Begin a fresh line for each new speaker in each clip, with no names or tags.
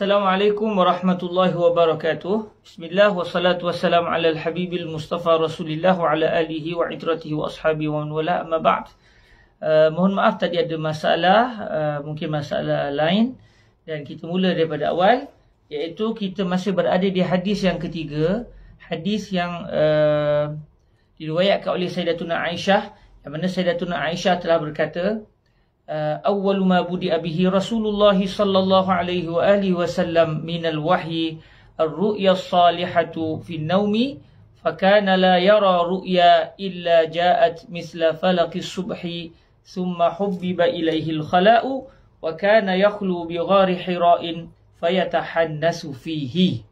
Assalamualaikum warahmatullahi wabarakatuh. Bismillah wassalatu wassalamu ala al-habibil Mustafa Rasulillah wa ala alihi wa idratihi wa ashabi wa man wala amma ba'd. Uh, mohon maaf tadi ada masalah, uh, mungkin masalah lain. Dan kita mula daripada awal. Iaitu kita masih berada di hadis yang ketiga. Hadis yang uh, diruayatkan oleh Sayyidatuna Aisyah. Yang mana Sayyidatuna Aisyah telah berkata, Eh, awwal ma budi abihi Rasulullah sallallahu alaihi wa alihi wasallam min al-wahyi ar-ru'ya salihatu fi la yara فكان illa يرى misla إلا جاءت مثل فلق الصبح ثم حبب إليه الخلاء وكان يخلو بغار حراء فيتحنس فيه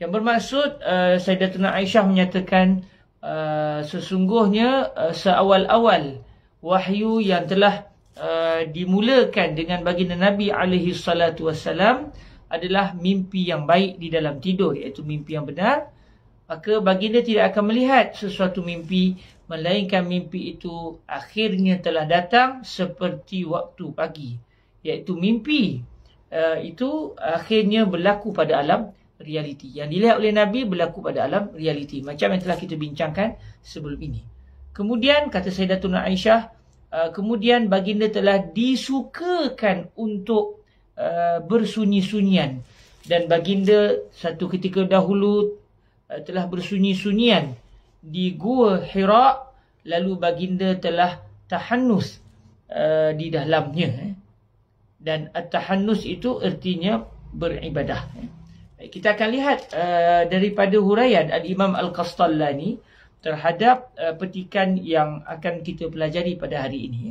yang bermaksud uh, Sayyidatuna Aisyah menyatakan uh, sesungguhnya uh, seawal-awal wahyu yang telah uh, dimulakan dengan baginda Nabi alaihi salatu wasalam adalah mimpi yang baik di dalam tidur iaitu mimpi yang benar maka baginda tidak akan melihat sesuatu mimpi melainkan mimpi itu akhirnya telah datang seperti waktu pagi iaitu mimpi uh, itu akhirnya berlaku pada alam realiti yang dilihat oleh nabi berlaku pada alam realiti macam yang telah kita bincangkan sebelum ini Kemudian kata Sayyidatuna Aisyah, uh, kemudian baginda telah disukakan untuk uh, bersunyi-sunyian. Dan baginda satu ketika dahulu uh, telah bersunyi-sunyian di Gua Hira lalu baginda telah tahannus uh, di dalamnya eh. dan tahannus itu ertinya beribadah eh. kita akan lihat uh, daripada huraian al-Imam Al-Qastallani uh, terhadap uh, petikan yang akan kita pelajari pada hari ini.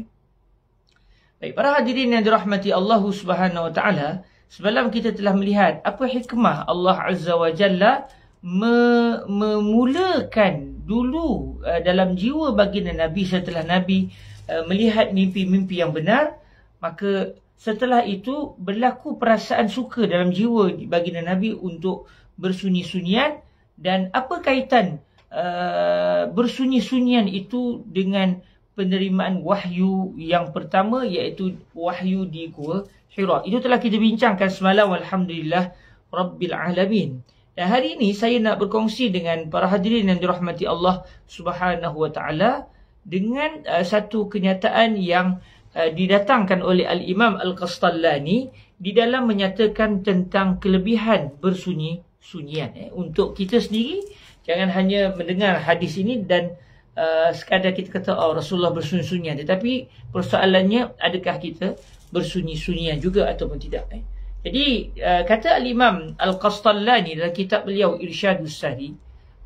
Baik, para hadirin yang dirahmati Allah Subhanahu Wa Taala, sebelum kita telah melihat apa hikmah Allah Azza wa Jalla me- memulakan dulu uh, dalam jiwa baginda Nabi setelah Nabi uh, melihat mimpi-mimpi yang benar, maka setelah itu berlaku perasaan suka dalam jiwa baginda Nabi untuk bersunyi-sunyian dan apa kaitan Eh, bersunyi-sunyian itu dengan penerimaan wahyu yang pertama iaitu wahyu di gua Hira. Itu telah kita bincangkan semalam alhamdulillah rabbil alamin. Dan hari ini saya nak berkongsi dengan para hadirin yang dirahmati Allah Subhanahu wa taala dengan uh, satu kenyataan yang uh, didatangkan oleh al-Imam Al-Qastallani di dalam menyatakan tentang kelebihan bersunyi-sunyian eh untuk kita sendiri Jangan hanya mendengar hadis ini dan uh, sekadar kita kata oh Rasulullah bersunyi-sunyi tetapi persoalannya adakah kita bersunyi-sunyi juga ataupun tidak eh? Jadi uh, kata al-Imam Al-Qastallani dalam kitab beliau Irsyadus Sahih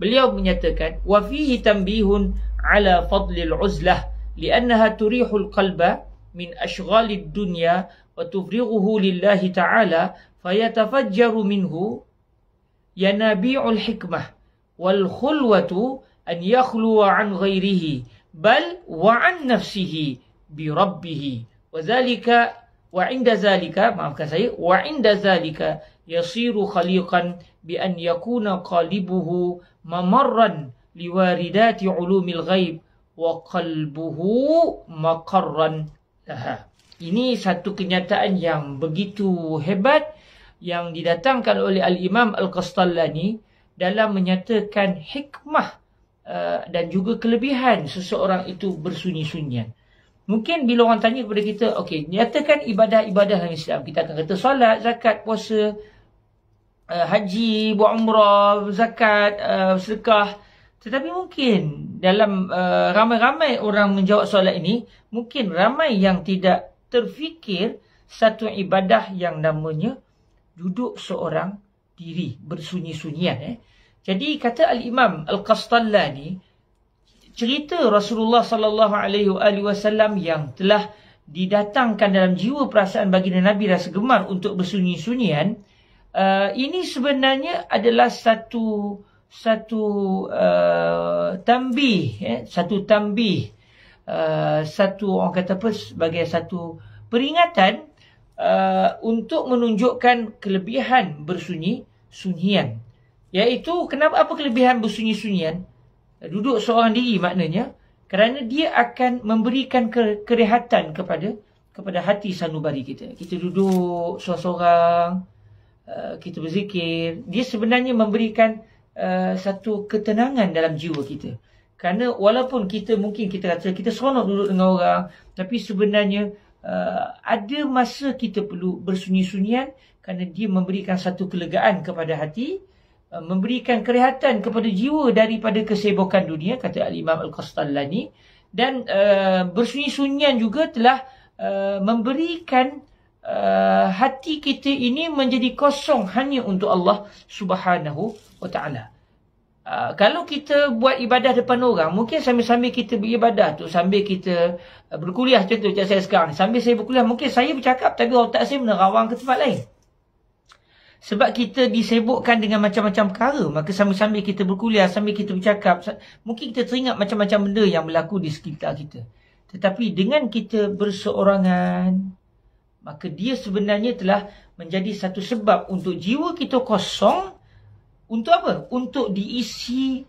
beliau menyatakan wa fihi tanbihun ala al uzlah li'annaha turihul qalba min ashghalid dunya wa tufrighuhu lillahi ta'ala fayatafajjaru minhu yanabi'ul hikmah wal khulwatu an yakhluwa an ghairihi bal wa an nafsihi bi rabbih wa zalika wa inda zalika maafkan saya wa inda zalika yasiru khaliqan bi an yakuna qalibuhu mamarran liwaridati ulumil ghaib wa qalbuhu maqarran laha ini satu kenyataan yang begitu hebat yang didatangkan oleh al-imam al-qastallani dalam menyatakan hikmah uh, dan juga kelebihan seseorang itu bersunyi-sunyian. Mungkin bila orang tanya kepada kita, okey, nyatakan ibadah-ibadah dalam Islam. Kita akan kata solat, zakat, puasa, uh, haji, buat umrah, zakat, uh, sedekah. Tetapi mungkin dalam uh, ramai-ramai orang menjawab solat ini, mungkin ramai yang tidak terfikir satu ibadah yang namanya duduk seorang diri bersunyi-sunyian eh. Jadi kata al-Imam al-Qastallani cerita Rasulullah sallallahu alaihi wasallam yang telah didatangkan dalam jiwa perasaan bagi Nabi rasa gemar untuk bersunyi-sunyian uh, ini sebenarnya adalah satu satu uh, tambih eh satu tambih uh, satu orang kata apa sebagai satu peringatan Uh, untuk menunjukkan kelebihan bersunyi sunyian. yaitu kenapa apa kelebihan bersunyi sunyian? Duduk seorang diri maknanya kerana dia akan memberikan kerehatan kepada kepada hati sanubari kita. Kita duduk seorang-seorang, uh, kita berzikir, dia sebenarnya memberikan uh, satu ketenangan dalam jiwa kita. Kerana walaupun kita mungkin kita rasa kita seronok duduk dengan orang, tapi sebenarnya Uh, ada masa kita perlu bersunyi-sunyian kerana dia memberikan satu kelegaan kepada hati, uh, memberikan kerehatan kepada jiwa daripada kesibukan dunia, kata Al-Imam Al-Qastallani. Dan uh, bersunyi-sunyian juga telah uh, memberikan uh, hati kita ini menjadi kosong hanya untuk Allah Subhanahu SWT. Uh, kalau kita buat ibadah depan orang, mungkin sambil-sambil kita beribadah tu, sambil kita uh, berkuliah, contoh macam saya sekarang sambil saya berkuliah, mungkin saya bercakap tapi otak saya menerawang ke tempat lain. Sebab kita disebukkan dengan macam-macam perkara, maka sambil-sambil kita berkuliah, sambil kita bercakap, mungkin kita teringat macam-macam benda yang berlaku di sekitar kita. Tetapi dengan kita berseorangan, maka dia sebenarnya telah menjadi satu sebab untuk jiwa kita kosong, untuk apa? Untuk diisi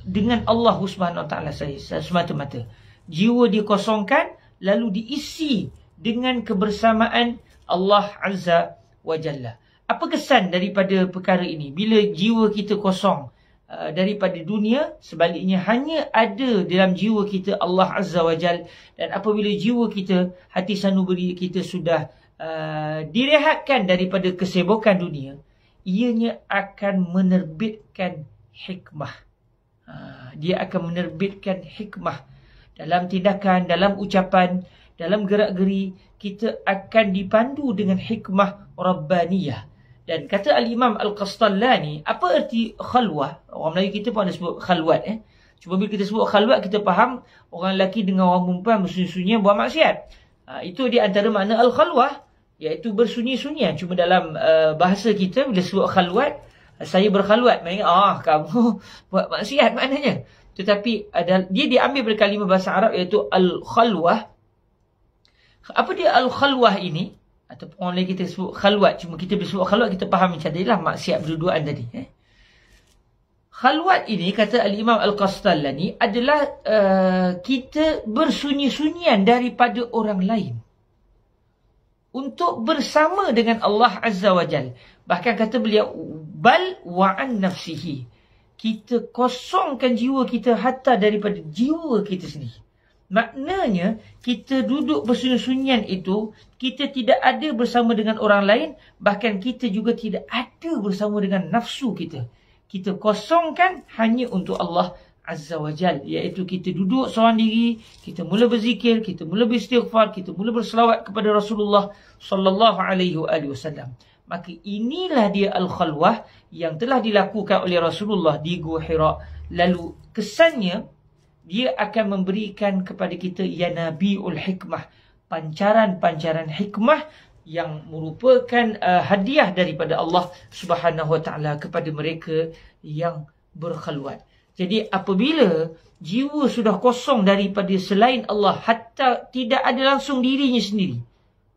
dengan Allah Subhanahu taala saja semata-mata. Jiwa dikosongkan lalu diisi dengan kebersamaan Allah Azza wa Jalla. Apa kesan daripada perkara ini? Bila jiwa kita kosong uh, daripada dunia, sebaliknya hanya ada dalam jiwa kita Allah Azza wa Jalla dan apabila jiwa kita, hati sanubri kita sudah uh, direhatkan daripada kesibukan dunia ianya akan menerbitkan hikmah. Ha, dia akan menerbitkan hikmah dalam tindakan, dalam ucapan, dalam gerak-geri. Kita akan dipandu dengan hikmah Rabbaniyah. Dan kata Al-Imam Al-Qastallani, apa erti khalwah? Orang Melayu kita pun ada sebut khalwat. Eh? cuba bila kita sebut khalwat, kita faham orang lelaki dengan orang perempuan mesti-mesti buat maksiat. Ha, itu di antara makna Al-Khalwah iaitu bersunyi-sunyian cuma dalam uh, bahasa kita bila sebut khalwat saya berkhalwat maknanya ah kamu buat maksiat maknanya tetapi ada dia diambil berkalimah bahasa Arab iaitu al khalwah apa dia al khalwah ini atau orang lain kita sebut khalwat cuma kita bila sebut khalwat kita faham macam tadilah maksiat berduaan tadi eh Khalwat ini kata Al-Imam Al-Qastallani adalah uh, kita bersunyi-sunyian daripada orang lain untuk bersama dengan Allah Azza wa Jal. Bahkan kata beliau, bal wa'an nafsihi. Kita kosongkan jiwa kita hatta daripada jiwa kita sendiri. Maknanya, kita duduk bersunyian itu, kita tidak ada bersama dengan orang lain, bahkan kita juga tidak ada bersama dengan nafsu kita. Kita kosongkan hanya untuk Allah Azza wa Jal Iaitu kita duduk seorang diri Kita mula berzikir Kita mula beristighfar Kita mula berselawat kepada Rasulullah Sallallahu alaihi Wasallam. Maka inilah dia Al-Khalwah Yang telah dilakukan oleh Rasulullah di Gua Lalu kesannya Dia akan memberikan kepada kita Ya Nabi Ul-Hikmah Pancaran-pancaran hikmah yang merupakan uh, hadiah daripada Allah Subhanahu Wa Taala kepada mereka yang berkhulwat. Jadi apabila jiwa sudah kosong daripada selain Allah hatta tidak ada langsung dirinya sendiri.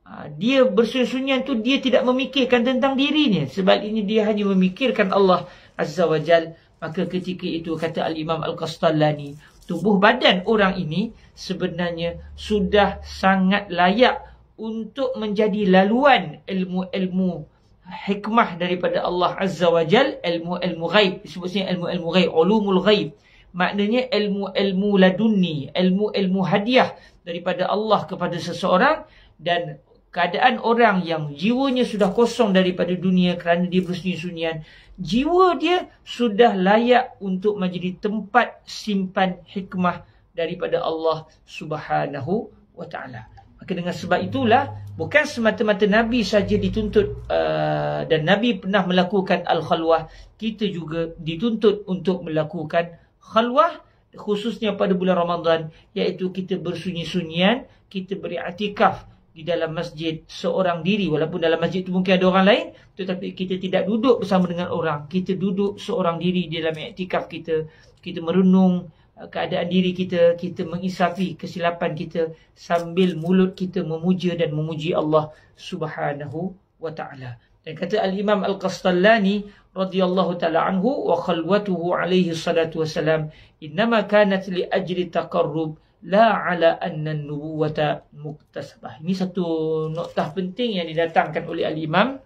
Ha, dia bersunyian tu dia tidak memikirkan tentang dirinya. Sebab ini dia hanya memikirkan Allah Azza wa Jal. Maka ketika itu kata Al-Imam Al-Qastallani, tubuh badan orang ini sebenarnya sudah sangat layak untuk menjadi laluan ilmu-ilmu hikmah daripada Allah Azza wa Jal ilmu-ilmu ghaib disebutnya ilmu-ilmu ghaib ulumul ghaib maknanya ilmu-ilmu laduni ilmu-ilmu hadiah daripada Allah kepada seseorang dan keadaan orang yang jiwanya sudah kosong daripada dunia kerana dia bersunyi-sunyian jiwa dia sudah layak untuk menjadi tempat simpan hikmah daripada Allah Subhanahu wa taala Maka dengan sebab itulah bukan semata-mata Nabi saja dituntut uh, dan Nabi pernah melakukan al-khalwah, kita juga dituntut untuk melakukan khalwah khususnya pada bulan Ramadan iaitu kita bersunyi-sunyian, kita beri atikaf di dalam masjid seorang diri walaupun dalam masjid itu mungkin ada orang lain tetapi kita tidak duduk bersama dengan orang, kita duduk seorang diri di dalam atikaf kita, kita merenung, Eh, keadaan diri kita, kita mengisafi kesilapan kita sambil mulut kita memuja dan memuji Allah Subhanahu wa taala. Dan kata Al-Imam Al-Qastallani radhiyallahu taala anhu wa khalwatuhu alaihi salatu wasalam, "Innama kanat li ajri taqarrub la ala anna an-nubuwata muktasabah." Ini satu noktah penting yang didatangkan oleh Al-Imam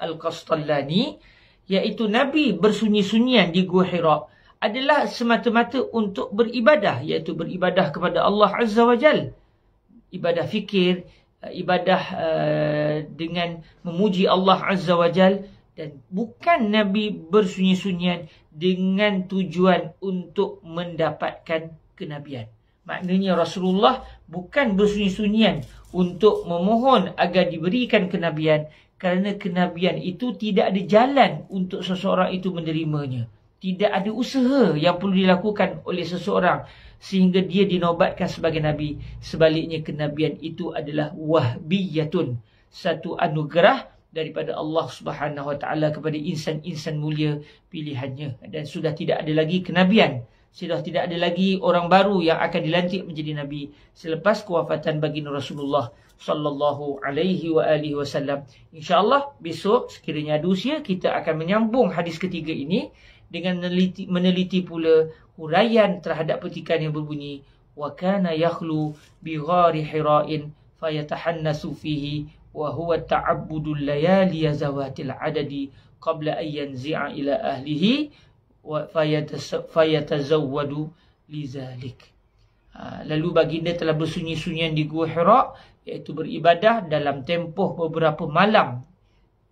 Al-Qastallani iaitu Nabi bersunyi-sunyian di Gua Hira adalah semata-mata untuk beribadah iaitu beribadah kepada Allah Azza wa Jal ibadah fikir eh, ibadah uh, dengan memuji Allah Azza wa Jal dan bukan Nabi bersunyi-sunyian dengan tujuan untuk mendapatkan kenabian maknanya Rasulullah bukan bersunyi-sunyian untuk memohon agar diberikan kenabian kerana kenabian itu tidak ada jalan untuk seseorang itu menerimanya tidak ada usaha yang perlu dilakukan oleh seseorang sehingga dia dinobatkan sebagai nabi sebaliknya kenabian itu adalah wahbiyatun satu anugerah daripada Allah Subhanahu Wa Taala kepada insan-insan mulia pilihannya dan sudah tidak ada lagi kenabian sudah tidak ada lagi orang baru yang akan dilantik menjadi nabi selepas kewafatan baginda Rasulullah sallallahu alaihi wa alihi wasallam insyaallah besok sekiranya ada usia kita akan menyambung hadis ketiga ini dengan meneliti, meneliti pula huraian terhadap petikan yang berbunyi wa kana yakhlu bi ghari hira'in fayatahannasu fihi wa huwa ta'abbudul layali ya zawatil adadi qabla an yanzi'a ila ahlihi wa fayatazawwadu lizalik ha, lalu baginda telah bersunyi-sunyian di gua Hira iaitu beribadah dalam tempoh beberapa malam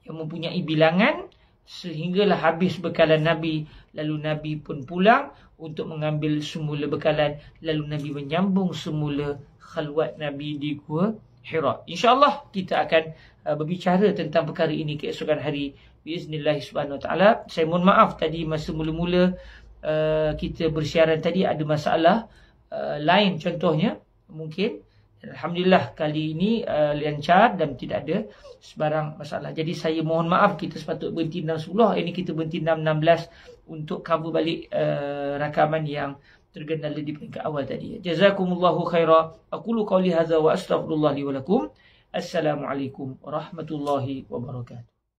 yang mempunyai bilangan sehinggalah habis bekalan Nabi lalu Nabi pun pulang untuk mengambil semula bekalan lalu Nabi menyambung semula khalwat Nabi di Gua Hira insyaAllah kita akan uh, berbicara tentang perkara ini keesokan hari biiznillah subhanahu wa ta'ala saya mohon maaf tadi masa mula-mula uh, kita bersiaran tadi ada masalah uh, lain contohnya mungkin Alhamdulillah kali ini uh, lancar dan tidak ada sebarang masalah. Jadi saya mohon maaf kita sepatut berhenti 6.10. Ini kita berhenti 6.16 untuk cover balik uh, rakaman yang tergendala di peringkat awal tadi. Jazakumullahu khairah. Aku lukau lihaza wa astagfirullah Assalamualaikum warahmatullahi wabarakatuh.